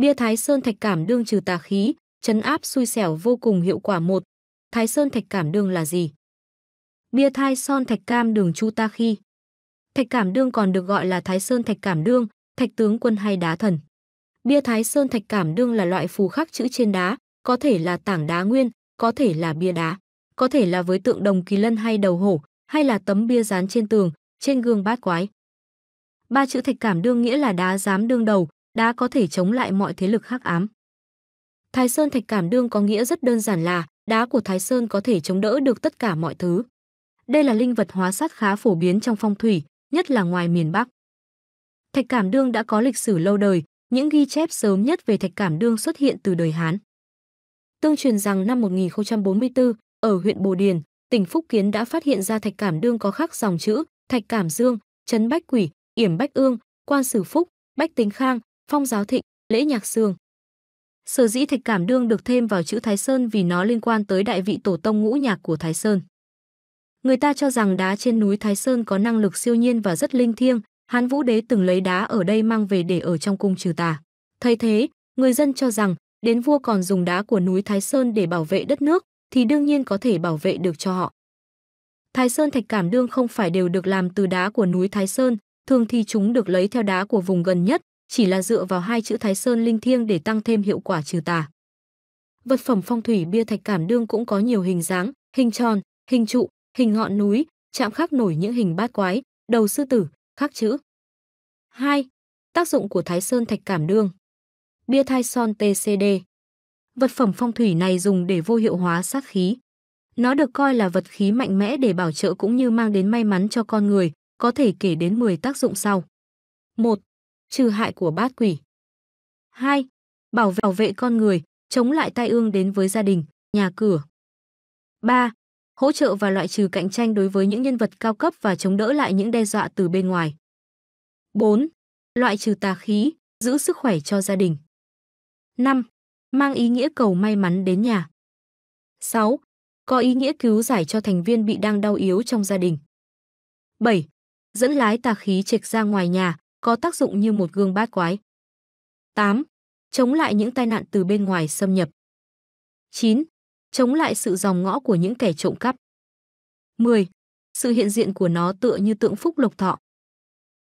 Bia Thái Sơn Thạch Cảm Đương trừ tà khí, chấn áp xui xẻo vô cùng hiệu quả một. Thái Sơn Thạch Cảm Đương là gì? Bia Thái Son Thạch Cam Đường Chu Ta Khi Thạch Cảm Đương còn được gọi là Thái Sơn Thạch Cảm Đương, Thạch Tướng Quân hay Đá Thần. Bia Thái Sơn Thạch Cảm Đương là loại phù khắc chữ trên đá, có thể là tảng đá nguyên, có thể là bia đá, có thể là với tượng đồng kỳ lân hay đầu hổ, hay là tấm bia dán trên tường, trên gương bát quái. Ba chữ thạch cảm đương nghĩa là đá dám đương đầu, đã có thể chống lại mọi thế lực hắc ám. Thái Sơn Thạch Cảm Đương có nghĩa rất đơn giản là đá của Thái Sơn có thể chống đỡ được tất cả mọi thứ. Đây là linh vật hóa sát khá phổ biến trong phong thủy, nhất là ngoài miền Bắc. Thạch Cảm Đương đã có lịch sử lâu đời, những ghi chép sớm nhất về Thạch Cảm Đương xuất hiện từ đời Hán. Tương truyền rằng năm 1044, ở huyện Bồ Điền, tỉnh Phúc Kiến đã phát hiện ra Thạch Cảm Đương có khắc dòng chữ Thạch Cảm Dương, Trấn Bách Quỷ, Yểm Bách Ương, Quan Sử Phúc, Bách Tính Khang, phong giáo thịnh, lễ nhạc sương. Sở dĩ thạch cảm đương được thêm vào chữ Thái Sơn vì nó liên quan tới đại vị tổ tông ngũ nhạc của Thái Sơn. Người ta cho rằng đá trên núi Thái Sơn có năng lực siêu nhiên và rất linh thiêng, Hán Vũ Đế từng lấy đá ở đây mang về để ở trong cung trừ tà. Thay thế, người dân cho rằng đến vua còn dùng đá của núi Thái Sơn để bảo vệ đất nước thì đương nhiên có thể bảo vệ được cho họ. Thái Sơn thạch cảm đương không phải đều được làm từ đá của núi Thái Sơn, thường thì chúng được lấy theo đá của vùng gần nhất, chỉ là dựa vào hai chữ Thái Sơn Linh Thiêng để tăng thêm hiệu quả trừ tà. Vật phẩm phong thủy bia thạch cảm đương cũng có nhiều hình dáng, hình tròn, hình trụ, hình ngọn núi, chạm khắc nổi những hình bát quái, đầu sư tử, khắc chữ. 2. Tác dụng của Thái Sơn thạch cảm đương. Bia Thái son TCD. Vật phẩm phong thủy này dùng để vô hiệu hóa sát khí. Nó được coi là vật khí mạnh mẽ để bảo trợ cũng như mang đến may mắn cho con người, có thể kể đến 10 tác dụng sau. 1 trừ hại của bát quỷ. 2. Bảo vệ, bảo vệ con người, chống lại tai ương đến với gia đình, nhà cửa. 3. Hỗ trợ và loại trừ cạnh tranh đối với những nhân vật cao cấp và chống đỡ lại những đe dọa từ bên ngoài. 4. Loại trừ tà khí, giữ sức khỏe cho gia đình. 5. Mang ý nghĩa cầu may mắn đến nhà. 6. Có ý nghĩa cứu giải cho thành viên bị đang đau yếu trong gia đình. 7. Dẫn lái tà khí trệch ra ngoài nhà, có tác dụng như một gương bát quái. 8. Chống lại những tai nạn từ bên ngoài xâm nhập. 9. Chống lại sự dòng ngõ của những kẻ trộm cắp. 10. Sự hiện diện của nó tựa như tượng phúc lộc thọ.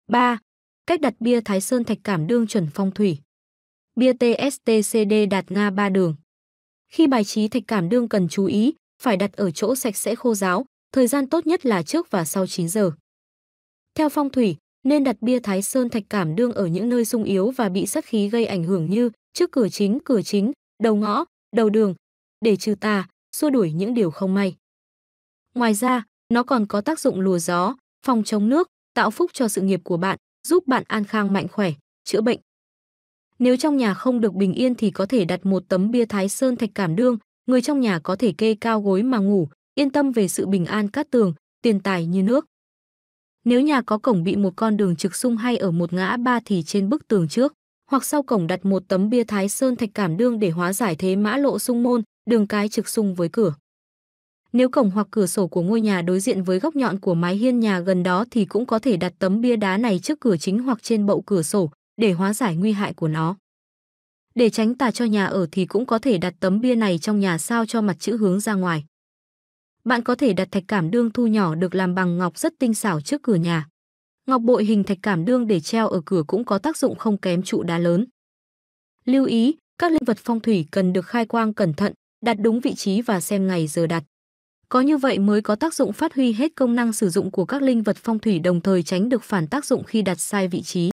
3. Cách đặt bia Thái Sơn Thạch Cảm đương chuẩn phong thủy. Bia TSTCD đạt Nga ba đường. Khi bài trí thạch cảm đương cần chú ý, phải đặt ở chỗ sạch sẽ khô ráo, thời gian tốt nhất là trước và sau 9 giờ. Theo phong thủy, nên đặt bia Thái Sơn thạch cảm đương ở những nơi sung yếu và bị sát khí gây ảnh hưởng như trước cửa chính, cửa chính, đầu ngõ, đầu đường, để trừ tà, xua đuổi những điều không may. Ngoài ra, nó còn có tác dụng lùa gió, phòng chống nước, tạo phúc cho sự nghiệp của bạn, giúp bạn an khang mạnh khỏe, chữa bệnh. Nếu trong nhà không được bình yên thì có thể đặt một tấm bia Thái Sơn thạch cảm đương, người trong nhà có thể kê cao gối mà ngủ, yên tâm về sự bình an cát tường, tiền tài như nước. Nếu nhà có cổng bị một con đường trực xung hay ở một ngã ba thì trên bức tường trước, hoặc sau cổng đặt một tấm bia thái sơn thạch cảm đương để hóa giải thế mã lộ xung môn, đường cái trực xung với cửa. Nếu cổng hoặc cửa sổ của ngôi nhà đối diện với góc nhọn của mái hiên nhà gần đó thì cũng có thể đặt tấm bia đá này trước cửa chính hoặc trên bậu cửa sổ để hóa giải nguy hại của nó. Để tránh tà cho nhà ở thì cũng có thể đặt tấm bia này trong nhà sao cho mặt chữ hướng ra ngoài. Bạn có thể đặt thạch cảm đương thu nhỏ được làm bằng ngọc rất tinh xảo trước cửa nhà. Ngọc bội hình thạch cảm đương để treo ở cửa cũng có tác dụng không kém trụ đá lớn. Lưu ý, các linh vật phong thủy cần được khai quang cẩn thận, đặt đúng vị trí và xem ngày giờ đặt. Có như vậy mới có tác dụng phát huy hết công năng sử dụng của các linh vật phong thủy đồng thời tránh được phản tác dụng khi đặt sai vị trí.